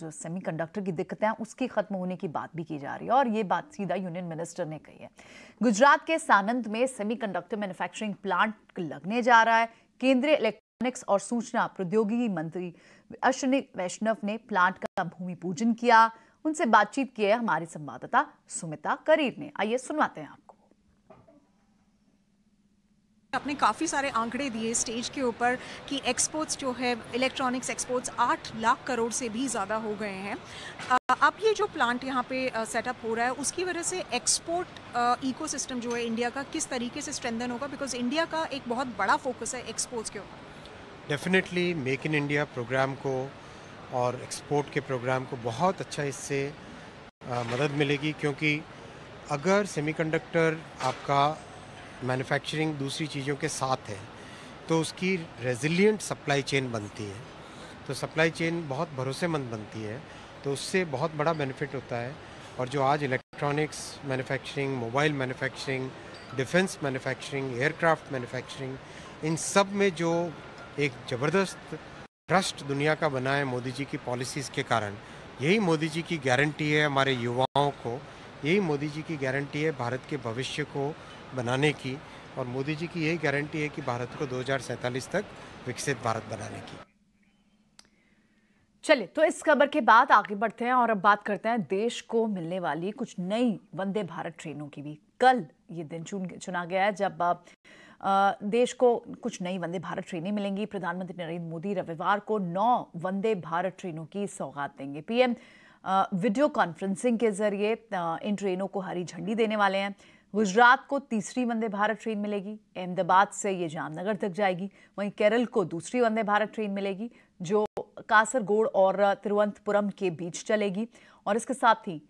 जो सेमीकंडक्टर की दिक्कतें हैं उसके खत्म होने की बात भी की जा रही है और ये बात सीधा यूनियन मिनिस्टर ने कही है गुजरात के सानंद में सेमीकंडक्टर मैन्युफैक्चरिंग प्लांट लगने जा रहा है केंद्रीय इलेक्ट्रॉनिक्स और सूचना प्रौद्योगिकी मंत्री अश्विनी वैष्णव ने प्लांट का भूमि पूजन किया उनसे बातचीत की है हमारी संवाददाता सुमिता करीर ने आइए सुनवाते हैं आपको आपने काफ़ी सारे आंकड़े दिए स्टेज के ऊपर कि एक्सपोर्ट्स जो है इलेक्ट्रॉनिक्स एक्सपोर्ट्स आठ लाख करोड़ से भी ज़्यादा हो गए हैं अब ये जो प्लांट यहाँ पे सेटअप हो रहा है उसकी वजह से एक्सपोर्ट इकोसिस्टम जो है इंडिया का किस तरीके से स्ट्रेंथन होगा बिकॉज इंडिया का एक बहुत बड़ा फोकस है एक्सपोर्ट्स के ऊपर definitely make in India program को और एक्सपोर्ट के प्रोग्राम को बहुत अच्छा इससे मदद मिलेगी क्योंकि अगर सेमीकंडक्टर आपका मैन्युफैक्चरिंग दूसरी चीज़ों के साथ है तो उसकी रेजिलिएंट सप्लाई चेन बनती है तो सप्लाई चेन बहुत भरोसेमंद बनती है तो उससे बहुत बड़ा बेनिफिट होता है और जो आज electronics manufacturing mobile manufacturing defence manufacturing aircraft manufacturing इन सब में जो एक ज़बरदस्त ट्रस्ट दुनिया का बना है मोदी जी की पॉलिसीज़ के कारण यही मोदी जी की गारंटी है हमारे युवाओं को यही मोदी जी की गारंटी है भारत के भविष्य को बनाने की और मोदी जी की यही गारंटी है कि भारत को दो तक विकसित भारत बनाने की चलिए तो इस खबर के बाद आगे बढ़ते हैं और अब बात करते हैं देश को मिलने वाली कुछ नई वंदे भारत ट्रेनों की भी कल ये दिन चुन चुना गया है जब देश को कुछ नई वंदे भारत ट्रेनें मिलेंगी प्रधानमंत्री नरेंद्र मोदी रविवार को नौ वंदे भारत ट्रेनों की सौगात देंगे पीएम वीडियो कॉन्फ्रेंसिंग के जरिए इन ट्रेनों को हरी झंडी देने वाले हैं गुजरात को तीसरी वंदे भारत ट्रेन मिलेगी अहमदाबाद से ये जामनगर तक जाएगी वहीं केरल को दूसरी वंदे भारत ट्रेन मिलेगी जो कासरगोड और तिरुवंतपुरम के बीच चलेगी और इसके साथ ही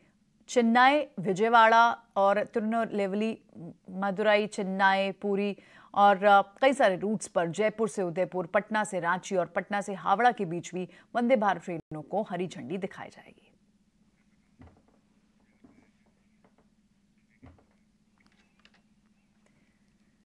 चेन्नई विजयवाड़ा और तिरुनेलवेली मदुरई चेन्नई पूरी और कई सारे रूट्स पर जयपुर से उदयपुर पटना से रांची और पटना से हावड़ा के बीच भी वंदे भारत ट्रेनों को हरी झंडी दिखाई जाएगी